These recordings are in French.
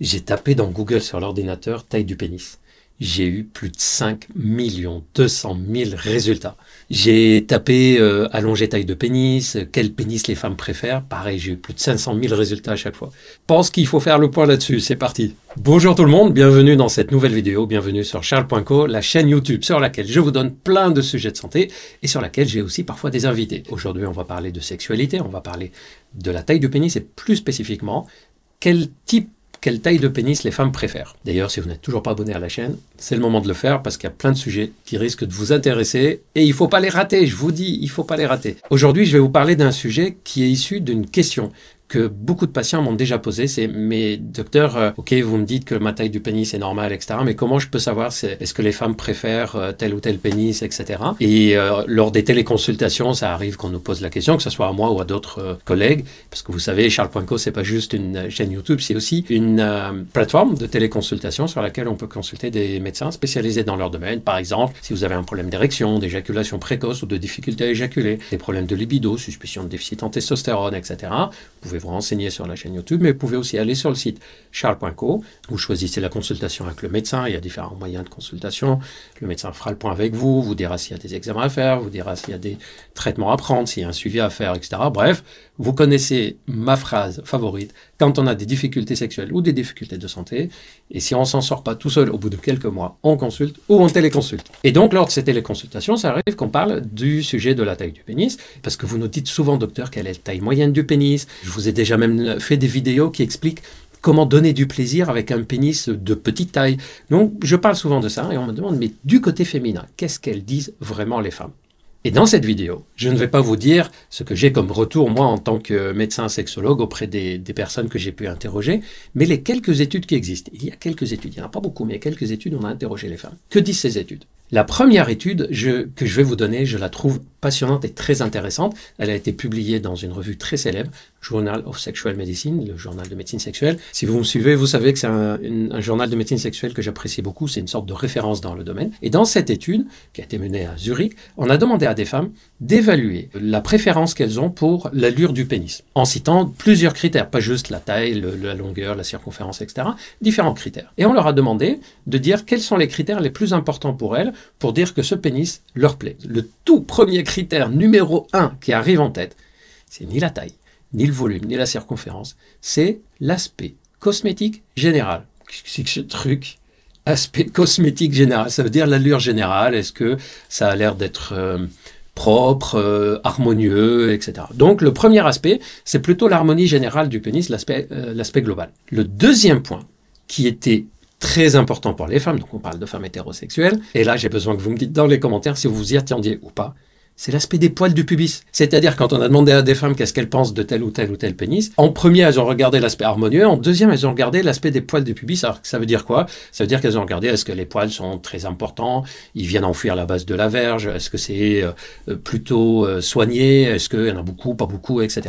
J'ai tapé dans Google sur l'ordinateur taille du pénis. J'ai eu plus de 5 200 000 résultats. J'ai tapé euh, allongé taille de pénis, euh, quel pénis les femmes préfèrent. Pareil, j'ai eu plus de 500 000 résultats à chaque fois. Pense qu'il faut faire le point là-dessus, c'est parti. Bonjour tout le monde, bienvenue dans cette nouvelle vidéo, bienvenue sur charles.co, la chaîne YouTube sur laquelle je vous donne plein de sujets de santé et sur laquelle j'ai aussi parfois des invités. Aujourd'hui, on va parler de sexualité, on va parler de la taille du pénis et plus spécifiquement, quel type quelle taille de pénis les femmes préfèrent. D'ailleurs, si vous n'êtes toujours pas abonné à la chaîne, c'est le moment de le faire parce qu'il y a plein de sujets qui risquent de vous intéresser et il faut pas les rater, je vous dis, il faut pas les rater. Aujourd'hui, je vais vous parler d'un sujet qui est issu d'une question que beaucoup de patients m'ont déjà posé, c'est mais docteur, euh, ok, vous me dites que ma taille du pénis est normale, etc. Mais comment je peux savoir c'est est-ce que les femmes préfèrent euh, tel ou tel pénis, etc. Et euh, lors des téléconsultations, ça arrive qu'on nous pose la question, que ce soit à moi ou à d'autres collègues, parce que vous savez, Charles Poinco, c'est pas juste une chaîne YouTube, c'est aussi une plateforme de téléconsultation sur laquelle on peut consulter des médecins spécialisés dans leur domaine. Par exemple, si vous avez un problème d'érection, d'éjaculation précoce ou de difficulté à éjaculer, des problèmes de libido, suspicion de déficit en testostérone, etc. Vous pouvez vous renseigner sur la chaîne YouTube, mais vous pouvez aussi aller sur le site charles.co. Vous choisissez la consultation avec le médecin. Il y a différents moyens de consultation. Le médecin fera le point avec vous, vous dira s'il y a des examens à faire, vous dira s'il y a des traitements à prendre, s'il y a un suivi à faire, etc. Bref, vous connaissez ma phrase favorite. Quand on a des difficultés sexuelles ou des difficultés de santé, et si on s'en sort pas tout seul au bout de quelques mois, on consulte ou on téléconsulte. Et donc, lors de ces téléconsultations, ça arrive qu'on parle du sujet de la taille du pénis, parce que vous nous dites souvent, docteur, quelle est la taille moyenne du pénis. Je vous j'ai déjà même fait des vidéos qui expliquent comment donner du plaisir avec un pénis de petite taille. Donc je parle souvent de ça et on me demande, mais du côté féminin, qu'est-ce qu'elles disent vraiment les femmes et dans cette vidéo, je ne vais pas vous dire ce que j'ai comme retour, moi, en tant que médecin sexologue auprès des, des personnes que j'ai pu interroger, mais les quelques études qui existent. Il y a quelques études, il n'y en a pas beaucoup, mais il y a quelques études, on a interrogé les femmes. Que disent ces études la première étude que je vais vous donner, je la trouve passionnante et très intéressante. Elle a été publiée dans une revue très célèbre, Journal of Sexual Medicine, le journal de médecine sexuelle. Si vous me suivez, vous savez que c'est un, journal de médecine sexuelle que j'apprécie beaucoup, c'est une sorte de référence dans le domaine. Et dans cette étude, qui a été menée à Zurich, on a demandé à des femmes d'évaluer la préférence qu'elles ont pour l'allure du pénis, en citant plusieurs critères, pas juste la taille, la longueur, la circonférence, etc., différents critères. Et on leur a demandé de dire quels sont les critères les plus importants pour elles pour dire que ce pénis leur plaît. Le tout premier critère numéro un qui arrive en tête, c'est ni la taille, ni le volume, ni la circonférence, c'est l'aspect cosmétique général. Qu'est-ce que ce truc Aspect cosmétique général, ça veut dire l'allure générale, est-ce que ça a l'air d'être euh, propre, euh, harmonieux, etc. Donc le premier aspect, c'est plutôt l'harmonie générale du pénis, l'aspect euh, global. Le deuxième point, qui était très important pour les femmes, donc on parle de femmes hétérosexuelles. Et là, j'ai besoin que vous me dites dans les commentaires si vous vous y attendiez ou pas c'est l'aspect des poils du pubis. C'est-à-dire quand on a demandé à des femmes qu'est-ce qu'elles pensent de tel ou tel ou tel pénis, en premier elles ont regardé l'aspect harmonieux, en deuxième elles ont regardé l'aspect des poils du pubis. Alors ça veut dire quoi Ça veut dire qu'elles ont regardé est-ce que les poils sont très importants, ils viennent enfuir la base de la verge, est-ce que c'est euh, euh, plutôt euh, soigné, est-ce qu'il y en a beaucoup, pas beaucoup, etc.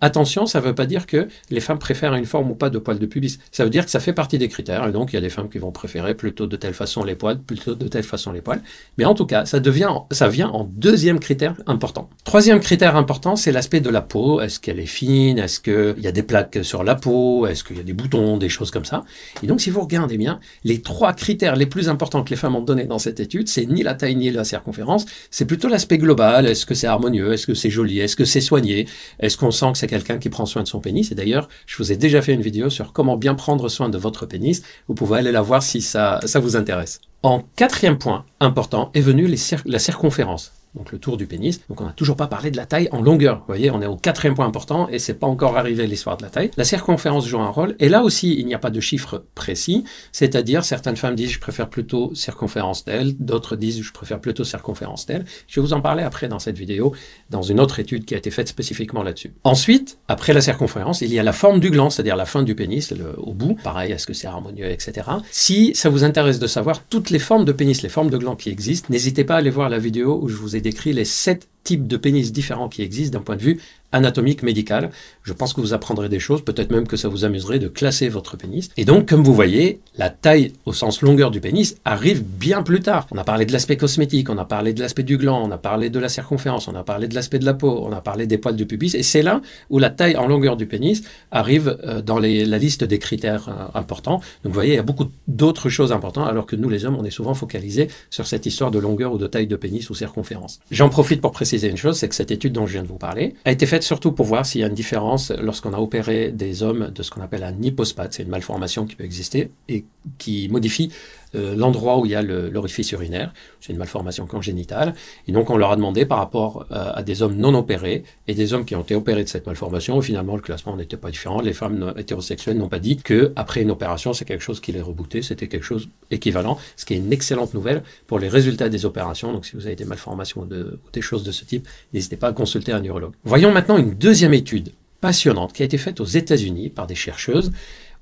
Attention, ça ne veut pas dire que les femmes préfèrent une forme ou pas de poils de pubis. Ça veut dire que ça fait partie des critères et donc il y a des femmes qui vont préférer plutôt de telle façon les poils, plutôt de telle façon les poils. Mais en tout cas, ça devient, ça vient en deuxième critère important. Troisième critère important, c'est l'aspect de la peau. Est-ce qu'elle est fine Est-ce qu'il y a des plaques sur la peau Est-ce qu'il y a des boutons Des choses comme ça. Et donc, si vous regardez bien, les trois critères les plus importants que les femmes ont donné dans cette étude, c'est ni la taille ni la circonférence, c'est plutôt l'aspect global. Est-ce que c'est harmonieux Est-ce que c'est joli Est-ce que c'est soigné Est-ce qu'on sent que c'est quelqu'un qui prend soin de son pénis Et d'ailleurs, je vous ai déjà fait une vidéo sur comment bien prendre soin de votre pénis. Vous pouvez aller la voir si ça, vous intéresse. En quatrième point important est venue la circonférence donc le tour du pénis. Donc on n'a toujours pas parlé de la taille en longueur. Vous voyez, on est au quatrième point important et c'est pas encore arrivé l'histoire de la taille. La circonférence joue un rôle et là aussi il n'y a pas de chiffre précis, c'est-à-dire certaines femmes disent je préfère plutôt circonférence d'elle, d'autres disent je préfère plutôt circonférence telle ». Je vais vous en parler après dans cette vidéo, dans une autre étude qui a été faite spécifiquement là-dessus. Ensuite, après la circonférence, il y a la forme du gland, c'est-à-dire la fin du pénis, le, au bout. Pareil, à ce que c'est harmonieux, etc. Si ça vous intéresse de savoir toutes les formes de pénis, les formes de gland qui existent, n'hésitez pas à aller voir la vidéo où je vous ai décrit les sept types de pénis différents qui existent d'un point de vue anatomique médical. Je pense que vous apprendrez des choses, peut-être même que ça vous amuserait de classer votre pénis. Et donc, comme vous voyez, la taille au sens longueur du pénis arrive bien plus tard. On a parlé de l'aspect cosmétique, on a parlé de l'aspect du gland, on a parlé de la circonférence, on a parlé de l'aspect de la peau, on a parlé des poils du pubis, et c'est là où la taille en longueur du pénis arrive euh, dans la liste des critères euh, importants. Donc, vous voyez, il y a beaucoup d'autres choses importantes, alors que nous, les hommes, on est souvent focalisés sur cette histoire de longueur ou de taille de pénis ou circonférence. J'en profite pour préciser une chose, c'est que cette étude dont je viens de vous parler a été faite surtout pour voir s'il y a une différence lorsqu'on a opéré des hommes de ce qu'on appelle un nippospat, c'est une malformation qui peut exister et qui modifie euh, l'endroit où il y a l'orifice urinaire. C'est une malformation congénitale. Et donc, on leur a demandé par rapport euh, à des hommes non opérés et des hommes qui ont été opérés de cette malformation. Finalement, le classement n'était pas différent. Les femmes hétérosexuelles n'ont pas dit que après une opération, c'est quelque chose qui les rebootait. C'était quelque chose équivalent, ce qui est une excellente nouvelle pour les résultats des opérations. Donc, si vous avez des malformations ou, des choses de ce type, n'hésitez pas à consulter un neurologue. Voyons maintenant une deuxième étude passionnante qui a été faite aux États-Unis par des chercheuses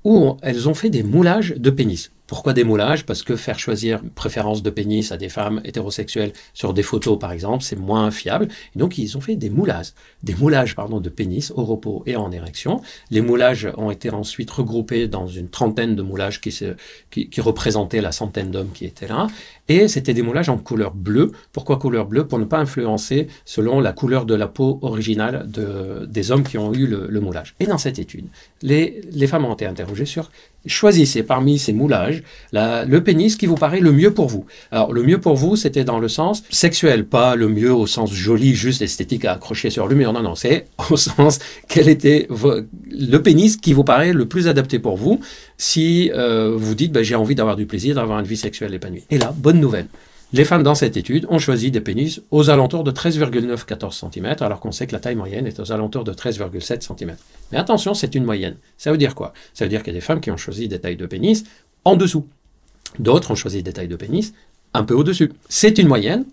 où elles ont fait des moulages de pénis. Pourquoi des moulages Parce que faire choisir une préférence de pénis à des femmes hétérosexuelles sur des photos, par exemple, c'est moins fiable. Et donc, ils ont fait des moulages, des moulages pardon, de pénis au repos et en érection. Les moulages ont été ensuite regroupés dans une trentaine de moulages qui, représentaient la centaine d'hommes qui étaient là. Et c'était des moulages en couleur bleue. Pourquoi couleur bleue Pour ne pas influencer selon la couleur de la peau originale des hommes qui ont eu le, moulage. Et dans cette étude, les femmes ont été interrogées sur choisissez parmi ces moulages le pénis qui vous paraît le mieux pour vous. Alors le mieux pour vous, c'était dans le sens sexuel, pas le mieux au sens joli, juste esthétique à accrocher sur le mur. Non, non, c'est au sens quel était le pénis qui vous paraît le plus adapté pour vous si euh, vous dites bah, j'ai envie d'avoir du plaisir, d'avoir une vie sexuelle épanouie. Et là, bonne nouvelle. Les femmes dans cette étude ont choisi des pénis aux alentours de 13,9-14 cm, alors qu'on sait que la taille moyenne est aux alentours de 13,7 cm. Mais attention, c'est une moyenne. Ça veut dire quoi Ça veut dire qu'il y a des femmes qui ont choisi des tailles de pénis en dessous. D'autres ont choisi des tailles de pénis un peu au-dessus. C'est une moyenne,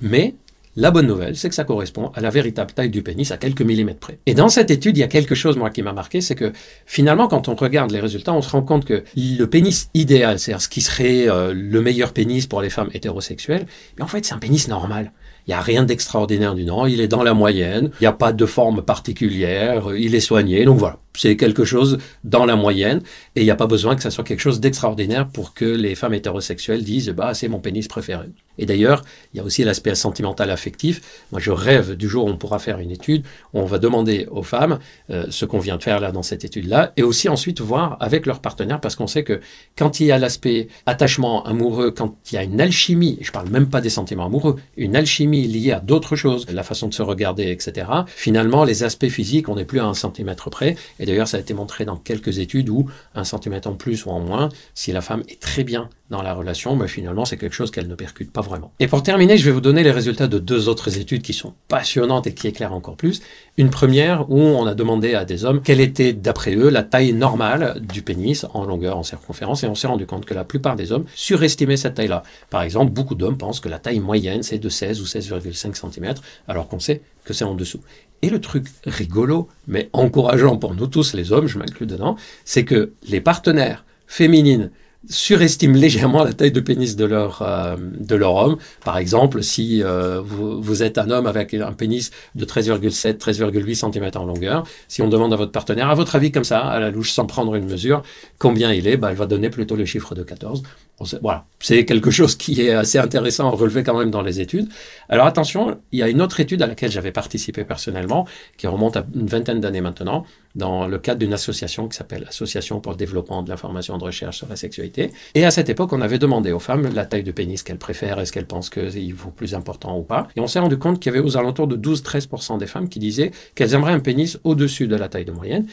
mais la bonne nouvelle, c'est que ça correspond à la véritable taille du pénis à quelques millimètres près. Et dans cette étude, il y a quelque chose, moi, qui m'a marqué, c'est que finalement, quand on regarde les résultats, on se rend compte que le pénis idéal, c'est-à-dire ce qui serait euh, le meilleur pénis pour les femmes hétérosexuelles, mais en fait, c'est un pénis normal. Il n'y a rien d'extraordinaire du nom, il est dans la moyenne, il n'y a pas de forme particulière, il est soigné, donc voilà c'est quelque chose dans la moyenne et il n'y a pas besoin que ça soit quelque chose d'extraordinaire pour que les femmes hétérosexuelles disent bah c'est mon pénis préféré. Et d'ailleurs, il y a aussi l'aspect sentimental affectif. Moi, je rêve du jour où on pourra faire une étude on va demander aux femmes euh, ce qu'on vient de faire là dans cette étude-là et aussi ensuite voir avec leur partenaire parce qu'on sait que quand il y a l'aspect attachement amoureux, quand il y a une alchimie, je parle même pas des sentiments amoureux, une alchimie liée à d'autres choses, la façon de se regarder, etc. Finalement, les aspects physiques, on n'est plus à un centimètre près. Et d'ailleurs, ça a été montré dans quelques études où un centimètre en plus ou en moins, si la femme est très bien dans la relation, mais bah, finalement, c'est quelque chose qu'elle ne percute pas vraiment. Et pour terminer, je vais vous donner les résultats de deux autres études qui sont passionnantes et qui éclairent encore plus. Une première où on a demandé à des hommes quelle était, d'après eux, la taille normale du pénis en longueur, en circonférence, et on s'est rendu compte que la plupart des hommes surestimaient cette taille-là. Par exemple, beaucoup d'hommes pensent que la taille moyenne, c'est de 16 ou 16,5 cm, alors qu'on sait que c'est en dessous. Et le truc rigolo, mais encourageant pour nous tous les hommes, je m'inclus dedans, c'est que les partenaires féminines surestiment légèrement la taille de pénis de leur, euh, de leur homme. Par exemple, si euh, vous, êtes un homme avec un pénis de 13,7, 13,8 cm en longueur, si on demande à votre partenaire, à votre avis comme ça, à la louche, sans prendre une mesure, combien il est, bah, elle va donner plutôt le chiffre de 14. voilà, c'est quelque chose qui est assez intéressant à relever quand même dans les études. Alors attention, il y a une autre étude à laquelle j'avais participé personnellement, qui remonte à une vingtaine d'années maintenant, dans le cadre d'une association qui s'appelle Association pour le développement de l'information de recherche sur la sexualité. Et à cette époque, on avait demandé aux femmes la taille de pénis qu'elles préfèrent, est-ce qu'elles pensent qu'il vaut plus important ou pas. Et on s'est rendu compte qu'il y avait aux alentours de 12-13% des femmes qui disaient qu'elles aimeraient un pénis au-dessus de la taille de moyenne.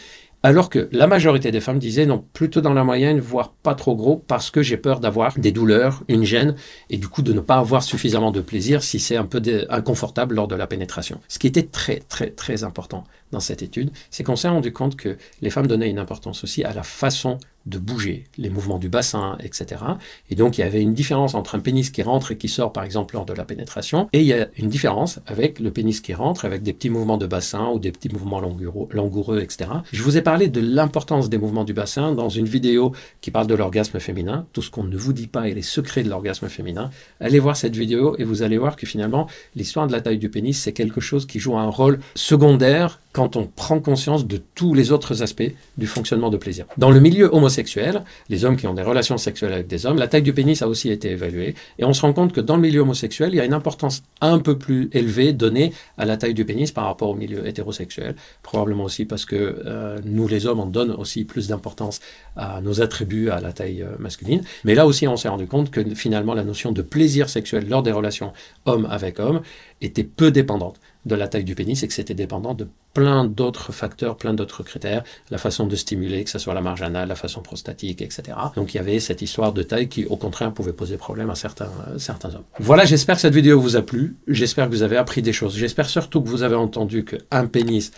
Alors que la majorité des femmes disaient non, plutôt dans la moyenne, voire pas trop gros, parce que j'ai peur d'avoir des douleurs, une gêne, et du coup de ne pas avoir suffisamment de plaisir si c'est un peu inconfortable lors de la pénétration. Ce qui était très très très important dans cette étude, c'est qu'on s'est rendu compte que les femmes donnaient une importance aussi à la façon de bouger, les mouvements du bassin, etc. Et donc il y avait une différence entre un pénis qui rentre et qui sort par exemple lors de la pénétration, et il y a une différence avec le pénis qui rentre avec des petits mouvements de bassin ou des petits mouvements langoureux, etc. Je vous ai parlé de l'importance des mouvements du bassin dans une vidéo qui parle de l'orgasme féminin, tout ce qu'on ne vous dit pas et les secrets de l'orgasme féminin. Allez voir cette vidéo et vous allez voir que finalement l'histoire de la taille du pénis c'est quelque chose qui joue un rôle secondaire quand on prend conscience de tous les autres aspects du fonctionnement de plaisir. Dans le milieu homosexuel, les hommes qui ont des relations sexuelles avec des hommes, la taille du pénis a aussi été évaluée, et on se rend compte que dans le milieu homosexuel, il y a une importance un peu plus élevée donnée à la taille du pénis par rapport au milieu hétérosexuel, probablement aussi parce que euh, nous les hommes, on donne aussi plus d'importance à nos attributs, à la taille euh, masculine, mais là aussi on s'est rendu compte que finalement la notion de plaisir sexuel lors des relations homme avec homme était peu dépendante de la taille du pénis et que c'était dépendant de plein d'autres facteurs, plein d'autres critères, la façon de stimuler, que ce soit la marge anale, la façon prostatique, etc. Donc il y avait cette histoire de taille qui, au contraire, pouvait poser problème à certains, euh, certains hommes. Voilà, j'espère que cette vidéo vous a plu, j'espère que vous avez appris des choses, j'espère surtout que vous avez entendu qu'un pénis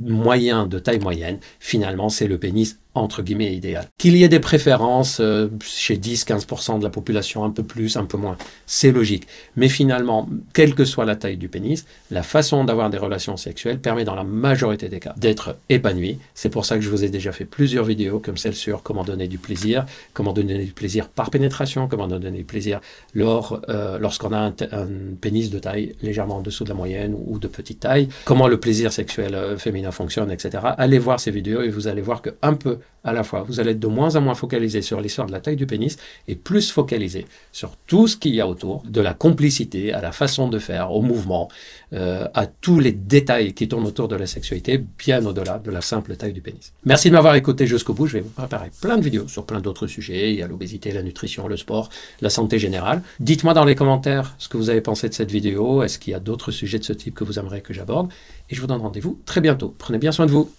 moyen de taille moyenne, finalement, c'est le pénis entre guillemets idéal. Qu'il y ait des préférences euh, chez 10-15% de la population, un peu plus, un peu moins, c'est logique. Mais finalement, quelle que soit la taille du pénis, la façon d'avoir des relations sexuelles permet dans la majorité des cas d'être épanoui. C'est pour ça que je vous ai déjà fait plusieurs vidéos comme celle sur comment donner du plaisir, comment donner du plaisir par pénétration, comment donner du plaisir lors, euh, lorsqu'on a un, un, pénis de taille légèrement en dessous de la moyenne ou de petite taille, comment le plaisir sexuel euh, féminin fonctionne, etc. Allez voir ces vidéos et vous allez voir que un peu à la fois. Vous allez être de moins en moins focalisé sur l'histoire de la taille du pénis et plus focalisé sur tout ce qu'il y a autour, de la complicité à la façon de faire, au mouvement, euh, à tous les détails qui tournent autour de la sexualité, bien au-delà de la simple taille du pénis. Merci de m'avoir écouté jusqu'au bout. Je vais vous préparer plein de vidéos sur plein d'autres sujets. Il y a l'obésité, la nutrition, le sport, la santé générale. Dites-moi dans les commentaires ce que vous avez pensé de cette vidéo. Est-ce qu'il y a d'autres sujets de ce type que vous aimeriez que j'aborde Et je vous donne rendez-vous très bientôt. Prenez bien soin de vous.